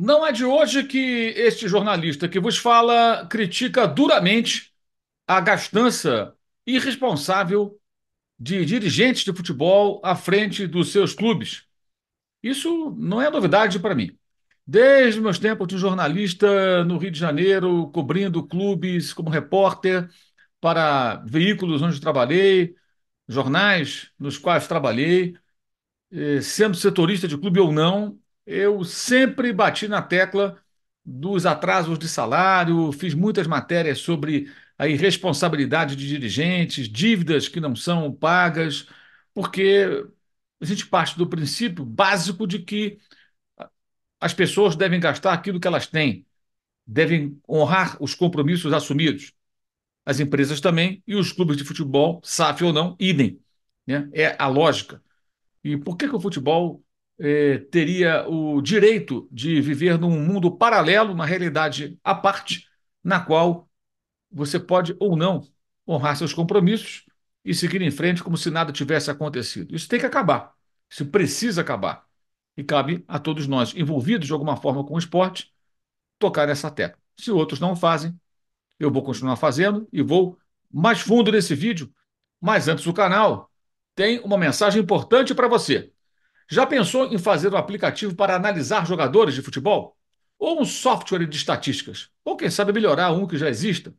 Não é de hoje que este jornalista que vos fala critica duramente a gastança irresponsável de dirigentes de futebol à frente dos seus clubes. Isso não é novidade para mim. Desde meus tempos de jornalista no Rio de Janeiro, cobrindo clubes como repórter para veículos onde trabalhei, jornais nos quais trabalhei, eh, sendo setorista de clube ou não, eu sempre bati na tecla dos atrasos de salário, fiz muitas matérias sobre a irresponsabilidade de dirigentes, dívidas que não são pagas, porque a gente parte do princípio básico de que as pessoas devem gastar aquilo que elas têm, devem honrar os compromissos assumidos. As empresas também e os clubes de futebol, SAF ou não, idem. Né? É a lógica. E por que, que o futebol é, teria o direito de viver num mundo paralelo, uma realidade à parte, na qual você pode ou não honrar seus compromissos e seguir em frente como se nada tivesse acontecido. Isso tem que acabar. Isso precisa acabar. E cabe a todos nós, envolvidos de alguma forma com o esporte, tocar nessa tecla. Se outros não fazem, eu vou continuar fazendo e vou mais fundo nesse vídeo. Mas antes do canal, tem uma mensagem importante para você. Já pensou em fazer um aplicativo para analisar jogadores de futebol? Ou um software de estatísticas? Ou quem sabe melhorar um que já exista?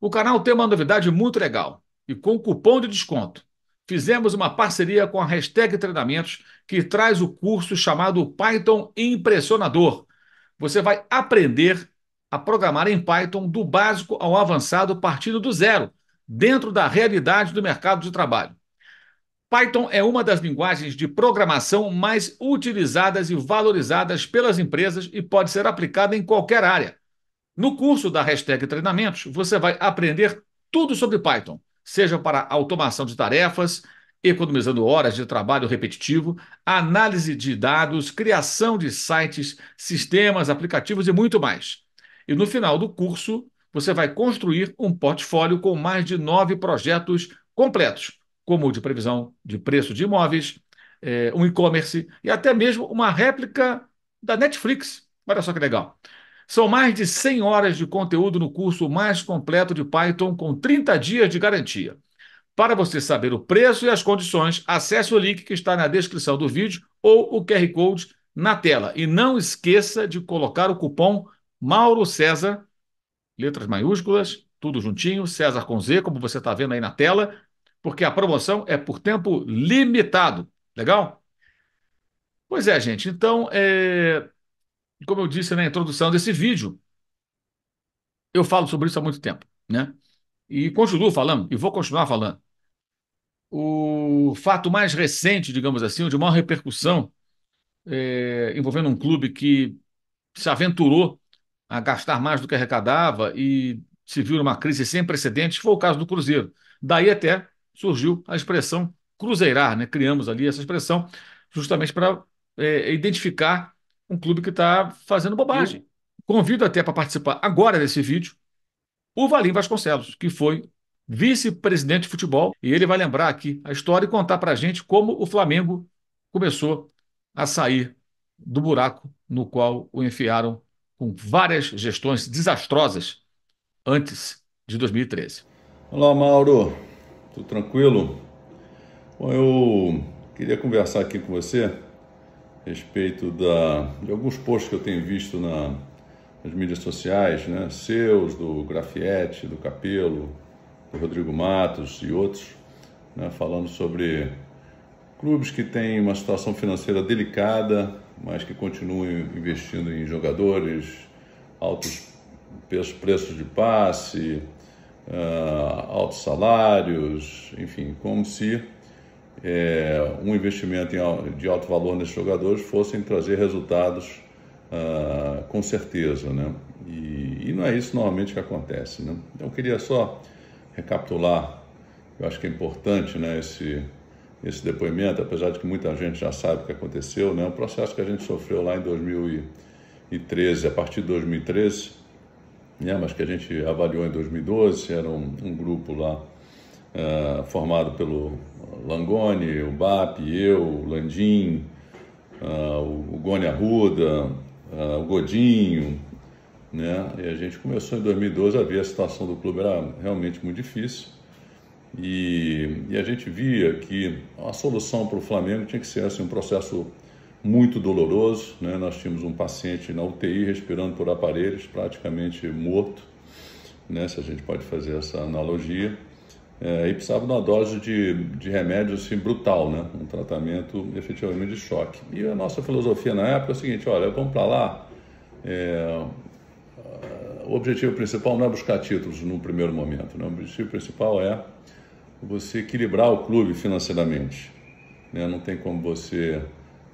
O canal tem uma novidade muito legal e com cupom de desconto. Fizemos uma parceria com a hashtag Treinamentos que traz o curso chamado Python Impressionador. Você vai aprender a programar em Python do básico ao avançado partindo do zero, dentro da realidade do mercado de trabalho. Python é uma das linguagens de programação mais utilizadas e valorizadas pelas empresas e pode ser aplicada em qualquer área. No curso da hashtag Treinamentos, você vai aprender tudo sobre Python, seja para automação de tarefas, economizando horas de trabalho repetitivo, análise de dados, criação de sites, sistemas, aplicativos e muito mais. E no final do curso, você vai construir um portfólio com mais de nove projetos completos como o de previsão de preço de imóveis, é, um e-commerce e até mesmo uma réplica da Netflix. Olha só que legal. São mais de 100 horas de conteúdo no curso mais completo de Python com 30 dias de garantia. Para você saber o preço e as condições, acesse o link que está na descrição do vídeo ou o QR Code na tela. E não esqueça de colocar o cupom Mauro César, letras maiúsculas, tudo juntinho, César com Z, como você está vendo aí na tela, porque a promoção é por tempo limitado. Legal? Pois é, gente. Então, é... como eu disse na introdução desse vídeo, eu falo sobre isso há muito tempo, né? E continuo falando, e vou continuar falando. O fato mais recente, digamos assim, de maior repercussão, é... envolvendo um clube que se aventurou a gastar mais do que arrecadava e se viu numa crise sem precedentes, foi o caso do Cruzeiro. Daí até surgiu a expressão cruzeirar, né? Criamos ali essa expressão justamente para é, identificar um clube que está fazendo bobagem. Convido até para participar agora desse vídeo o Valim Vasconcelos, que foi vice-presidente de futebol, e ele vai lembrar aqui a história e contar para a gente como o Flamengo começou a sair do buraco no qual o enfiaram com várias gestões desastrosas antes de 2013. Olá, Mauro. Tudo tranquilo? Bom, eu queria conversar aqui com você a respeito da, de alguns posts que eu tenho visto na, nas mídias sociais, né? Seus, do Grafietti, do Capelo, do Rodrigo Matos e outros, né? falando sobre clubes que têm uma situação financeira delicada, mas que continuam investindo em jogadores, altos preços de passe, uh, altos salários, enfim, como se é, um investimento em, de alto valor nesses jogadores fossem trazer resultados uh, com certeza, né? E, e, não é isso normalmente que acontece, né? Então, eu queria só recapitular, eu acho que é importante, né, esse esse depoimento, apesar de que muita gente já sabe o que aconteceu, né? O processo que a gente sofreu lá em 2013, a partir de 2013, né, mas que a gente avaliou em 2012, era um, um grupo lá uh, formado pelo Langoni, o BAP, eu, o Landim, uh, o, o Goni Arruda, uh, o Godinho, né, e a gente começou em 2012 a ver a situação do clube era realmente muito difícil, e, e a gente via que a solução para o Flamengo tinha que ser assim, um processo muito doloroso. Né? Nós tínhamos um paciente na UTI respirando por aparelhos, praticamente morto, né? se a gente pode fazer essa analogia. É, e precisava de uma dose de, de remédio assim, brutal, né? um tratamento efetivamente de choque. E a nossa filosofia na época é o seguinte: olha, vamos para lá. É, o objetivo principal não é buscar títulos no primeiro momento, né? o objetivo principal é você equilibrar o clube financeiramente. Né? Não tem como você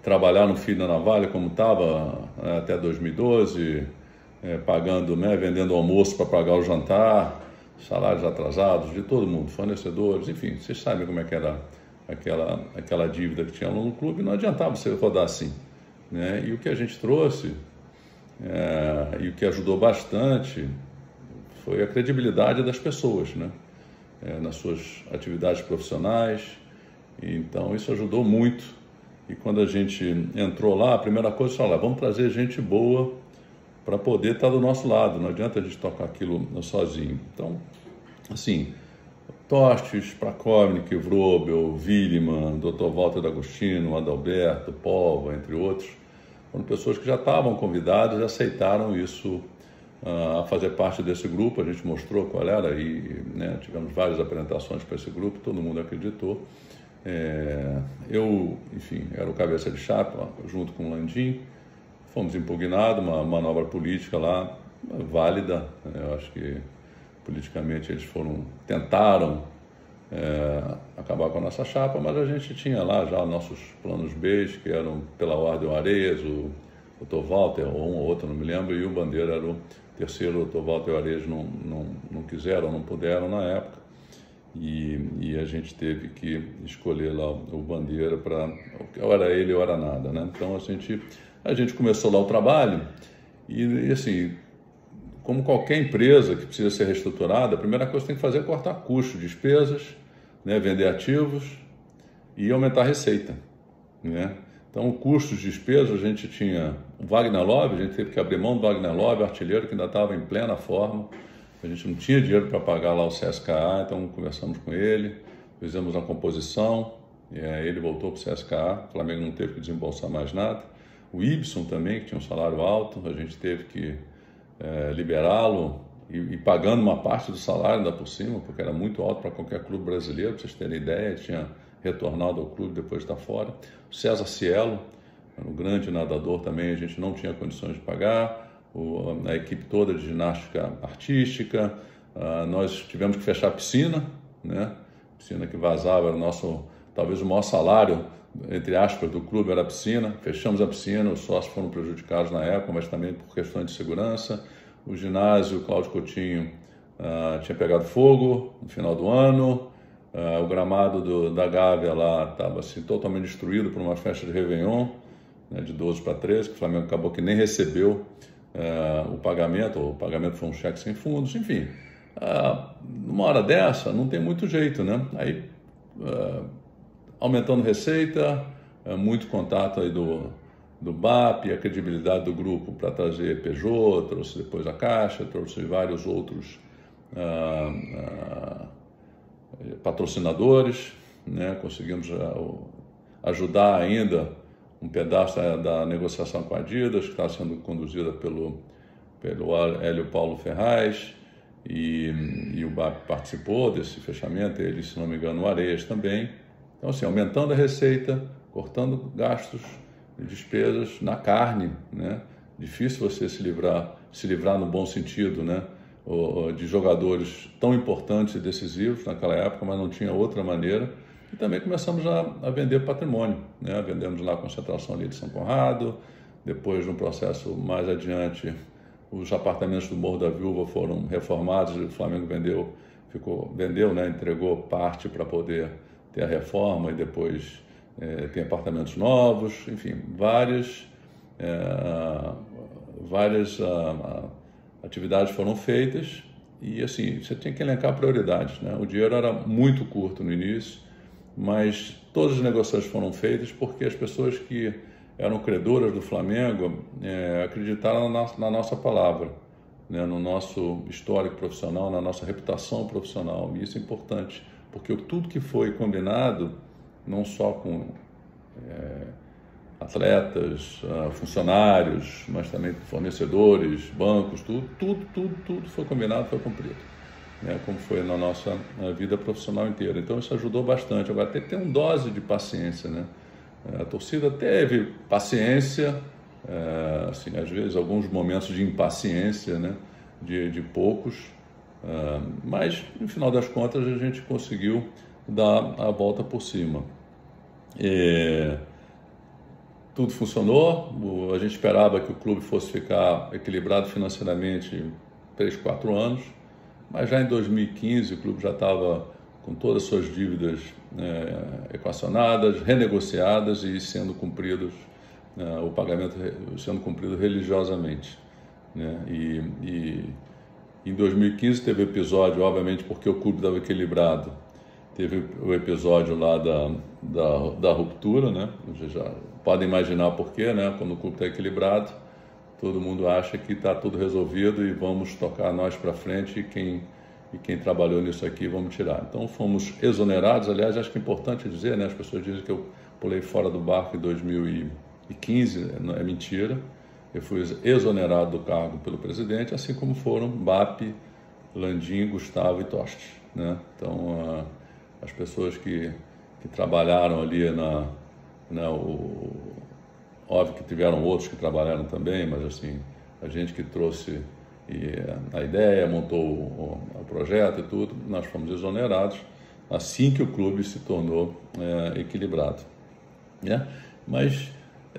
trabalhar no fim da navalha como estava né, até 2012, é, pagando, né, vendendo almoço para pagar o jantar, salários atrasados de todo mundo, fornecedores, enfim, vocês sabem como é que era aquela, aquela dívida que tinha lá no clube, não adiantava você rodar assim. Né? E o que a gente trouxe é, e o que ajudou bastante foi a credibilidade das pessoas né? É, nas suas atividades profissionais. então, isso ajudou muito e quando a gente entrou lá, a primeira coisa foi: falar, vamos trazer gente boa para poder estar tá do nosso lado, não adianta a gente tocar aquilo sozinho. Então, assim, Tostes, Prakovnik, Vrobel, Willemann, Dr. Walter D'Agostino, Adalberto, Polva, entre outros, foram pessoas que já estavam convidadas e aceitaram isso ah, a fazer parte desse grupo. A gente mostrou qual era e né, tivemos várias apresentações para esse grupo, todo mundo acreditou. É, eu, enfim, era o cabeça de chapa junto com o Landim, fomos impugnados, uma manobra política lá válida, né? eu acho que politicamente eles foram, tentaram é, acabar com a nossa chapa, mas a gente tinha lá já nossos planos B, que eram pela ordem o Ares o Dr. Walter, ou um ou outro, não me lembro, e o Bandeira era o terceiro, o Dr. Walter e o Areias não, não, não quiseram, não puderam na época e, e a gente teve que escolher lá o bandeira para hora ele, hora nada, né? Então a gente a gente começou lá o trabalho e, e assim, como qualquer empresa que precisa ser reestruturada, a primeira coisa que tem que fazer é cortar custos, despesas, né, vender ativos e aumentar a receita, né? Então, custos, despesas, a gente tinha o Wagner Love, a gente teve que abrir mão do Wagner Love, artilheiro que ainda estava em plena forma. A gente não tinha dinheiro para pagar lá o CSKA, então conversamos com ele, fizemos uma composição, e aí ele voltou para o CSKA, o Flamengo não teve que desembolsar mais nada. O Ibson também, que tinha um salário alto, a gente teve que é, liberá-lo e, e, pagando uma parte do salário ainda por cima, porque era muito alto para qualquer clube brasileiro, para vocês terem ideia, tinha retornado ao clube depois de estar tá fora. O César Cielo, um grande nadador também, a gente não tinha condições de pagar o, a equipe toda de ginástica artística. Uh, nós tivemos que fechar a piscina, né? Piscina que vazava, era o nosso, talvez o maior salário, entre aspas, do clube era a piscina. Fechamos a piscina, os sócios foram prejudicados na época, mas também por questões de segurança. O ginásio, Cláudio Coutinho, uh, tinha pegado fogo no final do ano. Uh, o gramado do, da Gávea lá estava assim, totalmente destruído por uma festa de Réveillon, né, de 12 para 13, que o Flamengo acabou que nem recebeu uh, o pagamento, o pagamento foi um cheque sem fundos, enfim. Uh, numa hora dessa, não tem muito jeito, né? Aí, uh, aumentando receita, muito contato aí do, do BAP, a credibilidade do grupo para trazer Peugeot, trouxe depois a Caixa, trouxe vários outros patrocinadores, né? Conseguimos ajudar ainda um pedaço da, da negociação com a Adidas, que está sendo conduzida pelo, pelo Hélio Paulo Ferraz, e, e o BAP participou desse fechamento, ele, se não me engano, o Areias também. Então, assim, aumentando a receita, cortando gastos e despesas na carne, né? Difícil você se livrar, se livrar no bom sentido, né? De jogadores tão importantes e decisivos naquela época, mas não tinha outra maneira. E também começamos a, a vender patrimônio. Né? Vendemos lá a concentração ali de São Conrado, depois, no processo mais adiante, os apartamentos do Morro da Viúva foram reformados e o Flamengo vendeu, ficou, vendeu né? entregou parte para poder ter a reforma e depois é, tem apartamentos novos, enfim, várias, é, várias a, ah, a, ah, atividades foram feitas e assim, você tinha que elencar prioridades. Né? O dinheiro era muito curto no início, mas todas as negociações foram feitas porque as pessoas que eram credoras do Flamengo é, acreditaram na, na, nossa palavra, né, no nosso histórico profissional, na nossa reputação profissional. E isso é importante, porque tudo que foi combinado, não só com é, atletas, ah, funcionários, mas também fornecedores, bancos, tudo, tudo, tudo, tudo foi combinado, foi cumprido né, como foi na nossa na vida profissional inteira. Então isso ajudou bastante. Agora tem que ter um dose de paciência, né? É, a torcida teve paciência, é, assim, às vezes alguns momentos de impaciência, né, de, de poucos, é, mas no final das contas a gente conseguiu dar a volta por cima. tudo funcionou, a gente esperava que o clube fosse ficar equilibrado financeiramente três quatro anos, mas já em 2015 o clube já estava com todas as suas dívidas né, equacionadas, renegociadas e sendo cumpridos né, o pagamento sendo cumprido religiosamente. Né? E, e em 2015 teve episódio, obviamente, porque o clube estava equilibrado. Teve o episódio lá da, da, da ruptura, né? Vocês já podem imaginar porquê, né? Quando o clube está equilibrado todo mundo acha que está tudo resolvido e vamos tocar nós para frente e quem, e quem trabalhou nisso aqui vamos tirar. Então fomos exonerados, aliás, acho que é importante dizer, né? as pessoas dizem que eu pulei fora do barco em 2015, né, é mentira, eu fui exonerado do cargo pelo presidente, assim como foram BAP, Landim, Gustavo e Toste. Né? Então, as pessoas que, que trabalharam ali na, na né, o, Óbvio que tiveram outros que trabalharam também, mas assim, a gente que trouxe a ideia, montou o, o, projeto e tudo, nós fomos exonerados assim que o clube se tornou é, equilibrado. Né? Mas,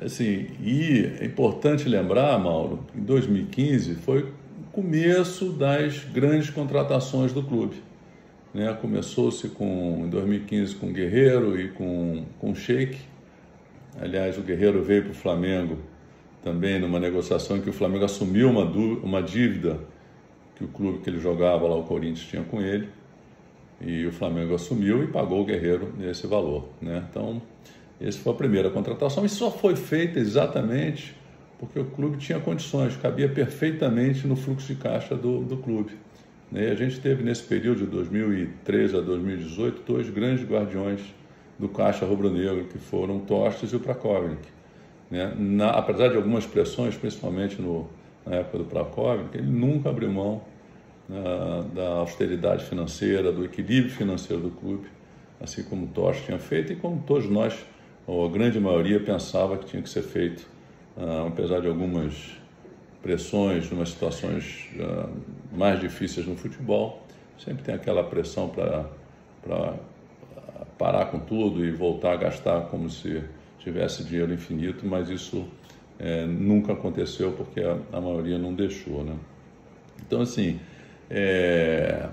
assim, e é importante lembrar, Mauro, em 2015 foi o começo das grandes contratações do clube. Né? Começou-se com, em 2015 com Guerreiro e com, com Sheik, Aliás, o Guerreiro veio para o Flamengo também numa negociação em que o Flamengo assumiu uma, uma dívida que o clube que ele jogava lá, o Corinthians, tinha com ele. E o Flamengo assumiu e pagou o Guerreiro nesse valor. Né? Então, essa foi a primeira contratação e só foi feita exatamente porque o clube tinha condições, cabia perfeitamente no fluxo de caixa do, do clube. Né? E a gente teve nesse período de 2013 a 2018 dois grandes guardiões do caixa rubro-negro, que foram Tostes e o Prakovic. Né? Na, apesar de algumas pressões, principalmente no, na época do Prakovic, ele nunca abriu mão né, da austeridade financeira, do equilíbrio financeiro do clube, assim como Tostes tinha feito e como todos nós, ou a grande maioria, pensava que tinha que ser feito, uh, apesar de algumas pressões, umas situações uh, mais difíceis no futebol, sempre tem aquela pressão para parar com tudo e voltar a gastar como se tivesse dinheiro infinito, mas isso é, nunca aconteceu porque a, a, maioria não deixou, né? Então, assim, é,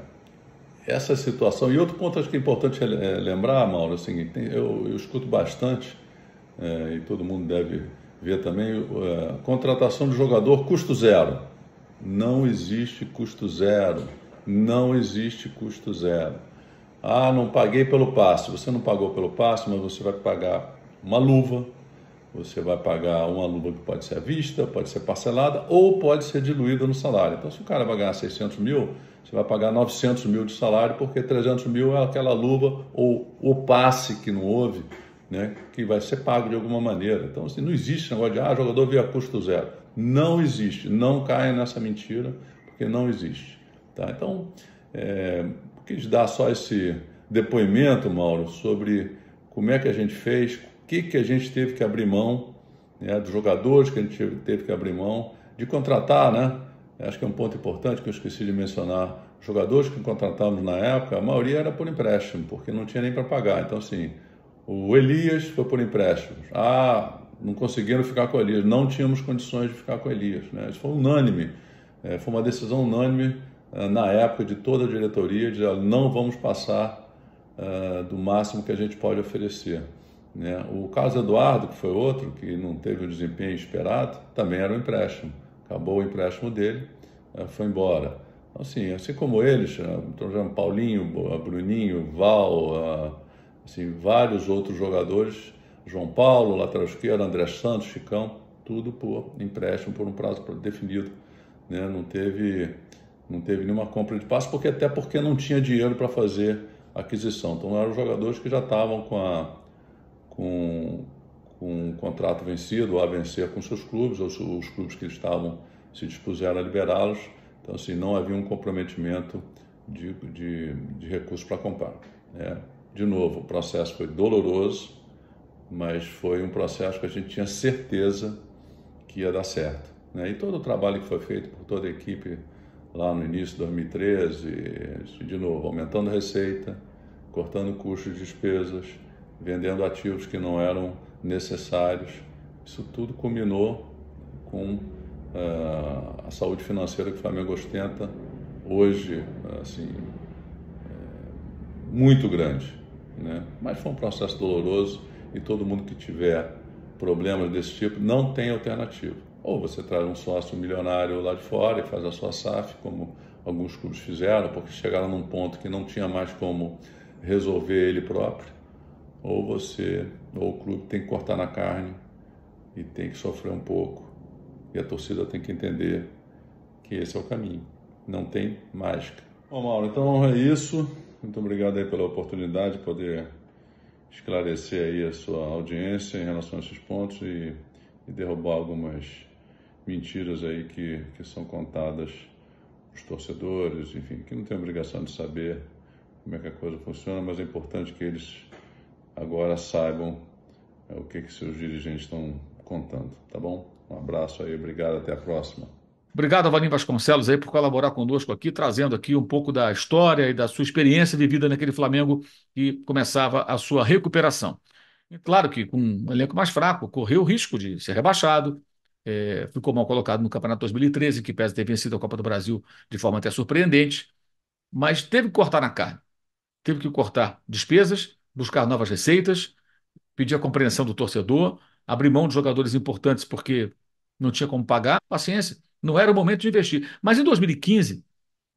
essa situação... E outro ponto acho que é importante é, é, lembrar, Mauro, assim tem, eu, eu, escuto bastante, é, e todo mundo deve ver também, contratação de jogador custo zero. Não existe custo zero. Não existe custo zero. Ah, não paguei pelo passe. Você não pagou pelo passe, mas você vai pagar uma luva. Você vai pagar uma luva que pode ser à vista, pode ser parcelada ou pode ser diluída no salário. Então, se o cara vai ganhar 600 mil, você vai pagar 900 mil de salário, porque 300 mil é aquela luva ou o passe que não houve, né, que vai ser pago de alguma maneira. Então, assim, não existe negócio de, ah, jogador via custo zero. Não existe. Não caia nessa mentira, porque não existe. Tá? Então, é, quis dar só esse depoimento, Mauro, sobre como é que a gente fez, o que, que a gente teve que abrir mão, né, dos jogadores que a gente teve que abrir mão, de contratar, né? Acho que é um ponto importante que eu esqueci de mencionar. Os jogadores que contratamos na época, a maioria era por empréstimo, porque não tinha nem para pagar. Então, assim, o Elias foi por empréstimo. Ah, não conseguiram ficar com o Elias, não tínhamos condições de ficar com o Elias. Né? Isso foi unânime, é, foi uma decisão unânime ah, na época de toda a diretoria, de não vamos passar uh, do máximo que a gente pode oferecer. Né? O caso Eduardo, que foi outro, que não teve o desempenho esperado, também era um empréstimo. Acabou o empréstimo dele, uh, foi embora. assim, assim como eles, uh, Paulinho, Bruninho, Val, assim, vários outros jogadores, João Paulo, lateral esquerdo, André Santos, Chicão, tudo por empréstimo por um prazo definido. Né? Não teve não teve nenhuma compra de passe, porque até porque não tinha dinheiro para fazer aquisição. Então eram jogadores que já estavam com, a, com, com contrato vencido, ou a vencer com seus clubes, ou os clubes que estavam se dispuseram a liberá-los. Então, assim, não havia um comprometimento de, de, de recursos para comprar. Né? De novo, o processo foi doloroso, mas foi um processo que a gente tinha certeza que ia dar certo. Né? E todo o trabalho que foi feito por toda a equipe lá no início de 2013, de novo, aumentando a receita, cortando custos e despesas, vendendo ativos que não eram necessários. Isso tudo combinou com uh, a saúde financeira que o Flamengo ostenta hoje, assim, é, muito grande. Né? Mas foi um processo doloroso e todo mundo que tiver problemas desse tipo não tem alternativa. Ou você traz um sócio milionário lá de fora e faz a sua SAF, como alguns clubes fizeram, porque chegaram num ponto que não tinha mais como resolver ele próprio. Ou você, ou o clube tem que cortar na carne e tem que sofrer um pouco. E a torcida tem que entender que esse é o caminho. Não tem mágica. Bom, Mauro, então é isso. Muito obrigado aí pela oportunidade de poder esclarecer aí a sua audiência em relação a esses pontos e, e derrubar algumas mentiras aí que, que são contadas os torcedores, enfim, que não tem obrigação de saber como é que a coisa funciona, mas é importante que eles agora saibam é, o que, que seus dirigentes estão contando, tá bom? Um abraço aí, obrigado, até a próxima. Obrigado, Valim Vasconcelos, aí, por colaborar conosco aqui, trazendo aqui um pouco da história e da sua experiência vivida naquele Flamengo que começava a sua recuperação. E claro que com um elenco mais fraco, correu o risco de ser rebaixado, é, ficou mal colocado no Campeonato 2013, que pese ter vencido a Copa do Brasil de forma até surpreendente, mas teve que cortar na carne. Teve que cortar despesas, buscar novas receitas, pedir a compreensão do torcedor, abrir mão de jogadores importantes porque não tinha como pagar. Paciência, não era o momento de investir. Mas em 2015,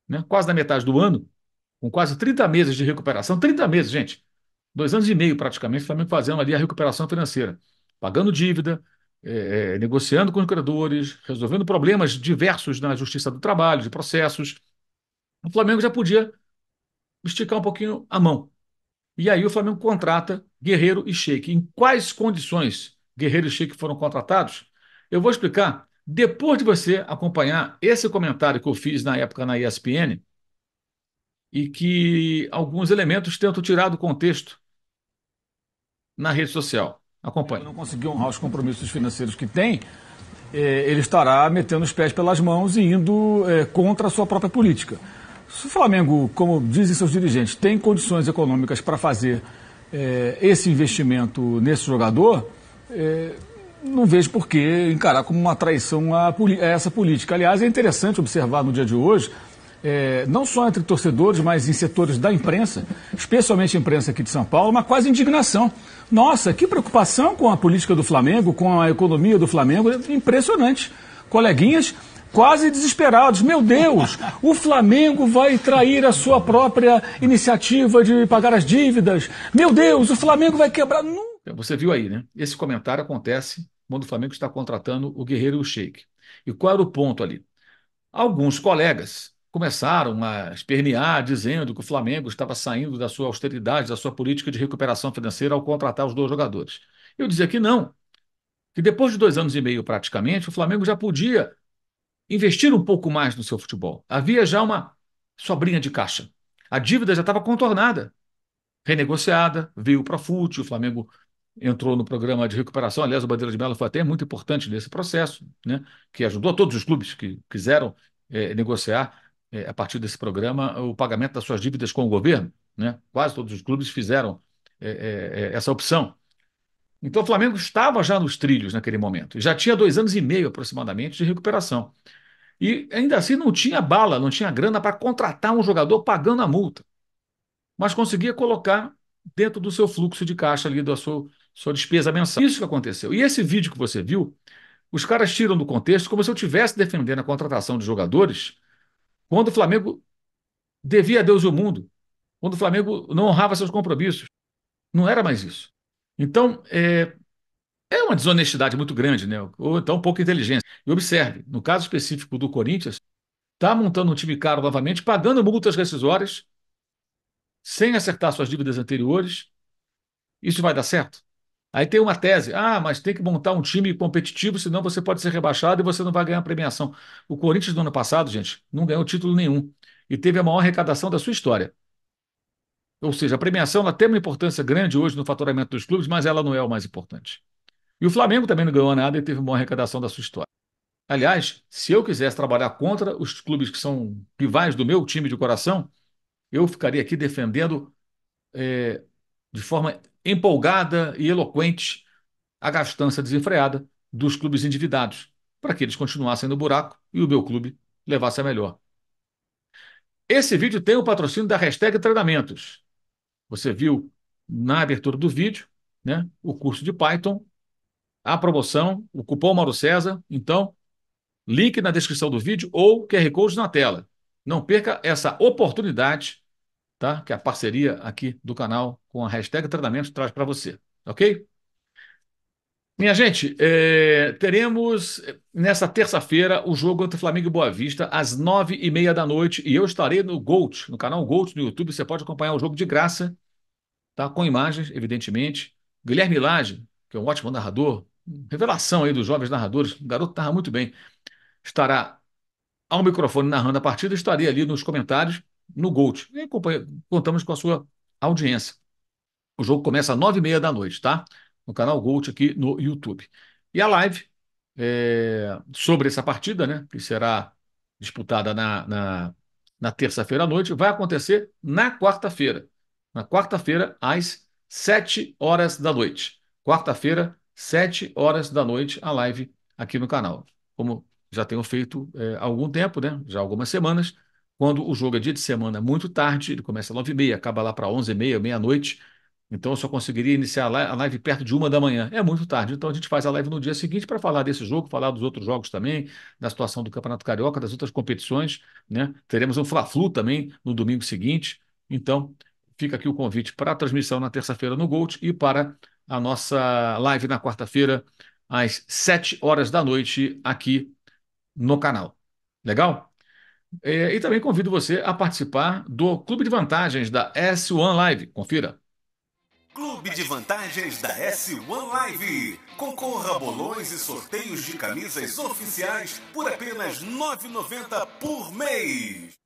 né, quase na metade do ano, com quase 30 meses de recuperação, 30 meses, gente, dois anos e meio praticamente, o Flamengo fazendo ali a recuperação financeira, pagando dívida, é, é, negociando com os credores, resolvendo problemas diversos na justiça do trabalho, de processos, o Flamengo já podia esticar um pouquinho a mão. E aí o Flamengo contrata Guerreiro e Sheik. Em quais condições Guerreiro e Sheik foram contratados? Eu vou explicar depois de você acompanhar esse comentário que eu fiz na época na ESPN e que alguns elementos tentam tirar do contexto na rede social. Acompanhe. Não conseguiu honrar os compromissos financeiros que tem, é, ele estará metendo os pés pelas mãos e indo é, contra a sua própria política. Se o Flamengo, como dizem seus dirigentes, tem condições econômicas para fazer é, esse investimento nesse jogador, não vejo por que encarar como uma traição a, essa política. Aliás, é interessante observar no dia de hoje é, não só entre torcedores, mas em setores da imprensa, especialmente a imprensa aqui de São Paulo, uma quase indignação. Nossa, que preocupação com a política do Flamengo, com a economia do Flamengo, impressionante. Coleguinhas quase desesperados. Meu Deus, o Flamengo vai trair a sua própria iniciativa de pagar as dívidas. Meu Deus, o Flamengo vai quebrar Você viu aí, né? Esse comentário acontece quando o Flamengo está contratando o Guerreiro e o Sheik. E qual era o ponto ali? Alguns colegas começaram a espernear, dizendo que o Flamengo estava saindo da sua austeridade, da sua política de recuperação financeira ao contratar os dois jogadores. Eu dizia que não, que depois de dois anos e meio praticamente, o Flamengo já podia investir um pouco mais no seu futebol. Havia já uma sobrinha de caixa. A dívida já estava contornada, renegociada, veio para o o Flamengo entrou no programa de recuperação. Aliás, o Bandeira de Melo foi até muito importante nesse processo, né? que ajudou todos os clubes que quiseram é, negociar é, a partir desse programa, o pagamento das suas dívidas com o governo. Né? Quase todos os clubes fizeram é, é, essa opção. Então o Flamengo estava já nos trilhos naquele momento, já tinha dois anos e meio aproximadamente de recuperação. E ainda assim não tinha bala, não tinha grana para contratar um jogador pagando a multa. Mas conseguia colocar dentro do seu fluxo de caixa ali, da sua, sua despesa mensal. Isso que aconteceu. E esse vídeo que você viu, os caras tiram do contexto como se eu estivesse defendendo a contratação de jogadores quando o Flamengo devia a Deus o mundo, quando o Flamengo não honrava seus compromissos. Não era mais isso. Então, é, é uma desonestidade muito grande, né? ou então pouca inteligência. E observe, no caso específico do Corinthians, está montando um time caro novamente, pagando multas rescisórias, sem acertar suas dívidas anteriores. Isso vai dar certo? Aí tem uma tese, ah, mas tem que montar um time competitivo, senão você pode ser rebaixado e você não vai ganhar premiação. O Corinthians do ano passado, gente, não ganhou título nenhum e teve a maior arrecadação da sua história. Ou seja, a premiação ela tem uma importância grande hoje no faturamento dos clubes, mas ela não é o mais importante. E o Flamengo também não ganhou nada e teve uma arrecadação da sua história. Aliás, se eu quisesse trabalhar contra os clubes que são rivais do meu time de coração, eu ficaria aqui defendendo é, de forma empolgada e eloquente a gastança desenfreada dos clubes endividados, para que eles continuassem no buraco e o meu clube levasse a melhor. Esse vídeo tem o patrocínio da hashtag treinamentos. Você viu na abertura do vídeo né, o curso de Python, a promoção, o cupom Mauro César. Então, link na descrição do vídeo ou QR Code na tela. Não perca essa oportunidade tá? que é a parceria aqui do canal com a hashtag Treinamento traz para você. Ok? Minha gente, é, teremos eh, nessa terça-feira o jogo entre Flamengo e Boa Vista às nove e meia da noite e eu estarei no Gold, no canal Gold no YouTube. Você pode acompanhar o jogo de graça, tá? Com imagens, evidentemente. Guilherme Lage, que é um ótimo narrador, revelação aí dos jovens narradores, o garoto estava muito bem, estará ao microfone narrando a partida. Estarei ali nos comentários no Gold. E contamos com a sua audiência. O jogo começa às nove e meia da noite, tá? No canal Gold aqui no YouTube. E a live é, sobre essa partida, né? Que será disputada na, na, na terça-feira à noite, vai acontecer na quarta-feira. Na quarta-feira, às sete horas da noite. Quarta-feira, sete horas da noite, a live aqui no canal. Como já tenho feito é, há algum tempo, né? Já algumas semanas. Quando o jogo é dia de semana, muito tarde, ele começa às 9h30, acaba lá para 11h30, meia-noite. Então eu só conseguiria iniciar a live perto de uma da manhã. É muito tarde. Então a gente faz a live no dia seguinte para falar desse jogo, falar dos outros jogos também, da situação do Campeonato Carioca, das outras competições. Né? Teremos um Fla-Flu também no domingo seguinte. Então fica aqui o convite para a transmissão na terça-feira no Gold e para a nossa live na quarta-feira às 7 horas da noite aqui no canal. Legal? É, e também convido você a participar do Clube de Vantagens da S1 Live. Confira. Clube de Vantagens da S1 Live. Concorra a bolões e sorteios de camisas oficiais por apenas R$ 9,90 por mês.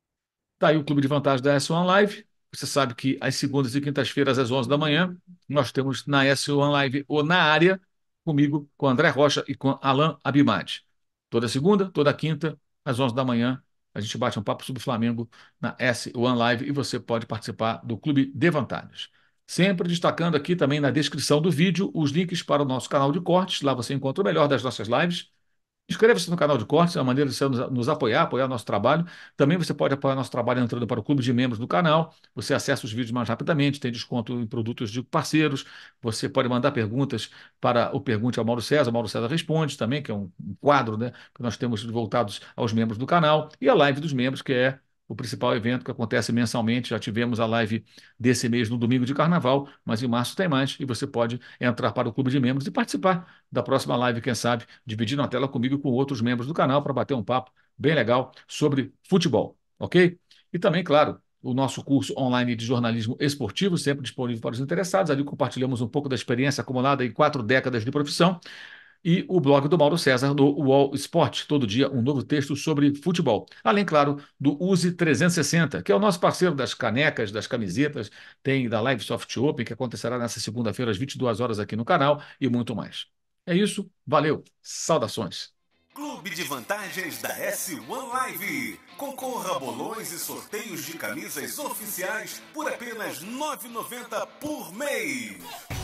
Tá aí o Clube de Vantagens da S1 Live. Você sabe que às segundas e quintas-feiras, às 11 da manhã, nós temos na S1 Live ou na área, comigo, com André Rocha e com Alain Abimad. Toda segunda, toda quinta, às 11 da manhã, a gente bate um papo sobre o Flamengo na S1 Live e você pode participar do Clube de Vantagens. Sempre destacando aqui também na descrição do vídeo os links para o nosso canal de cortes. Lá você encontra o melhor das nossas lives Inscreva-se no canal de cortes, é uma maneira de você nos, nos apoiar, apoiar nosso trabalho. Também você pode apoiar nosso trabalho entrando para o clube de membros do canal. Você acessa os vídeos mais rapidamente, tem desconto em produtos de parceiros. Você pode mandar perguntas para o Pergunte ao Mauro César. O Mauro César responde também, que é um, um quadro né, que nós temos voltados aos membros do canal. E a live dos membros, que é o principal evento que acontece mensalmente. Já tivemos a live desse mês no domingo de carnaval, mas em março tem mais e você pode entrar para o clube de membros e participar da próxima live, quem sabe, dividindo a tela comigo e com outros membros do canal para bater um papo bem legal sobre futebol, ok? E também, claro, o nosso curso online de jornalismo esportivo, sempre disponível para os interessados. Ali compartilhamos um pouco da experiência acumulada em quatro décadas de profissão e o blog do Mauro César do UOL Esporte. Todo dia um novo texto sobre futebol. Além, claro, do Use 360, que é o nosso parceiro das canecas, das camisetas, tem da Live Soft Open, que acontecerá nessa segunda-feira às 22 horas aqui no canal e muito mais. É isso, valeu, saudações. Clube de Vantagens da S1 Live. Concorra a bolões e sorteios de camisas oficiais por apenas R$ 9,90 por mês.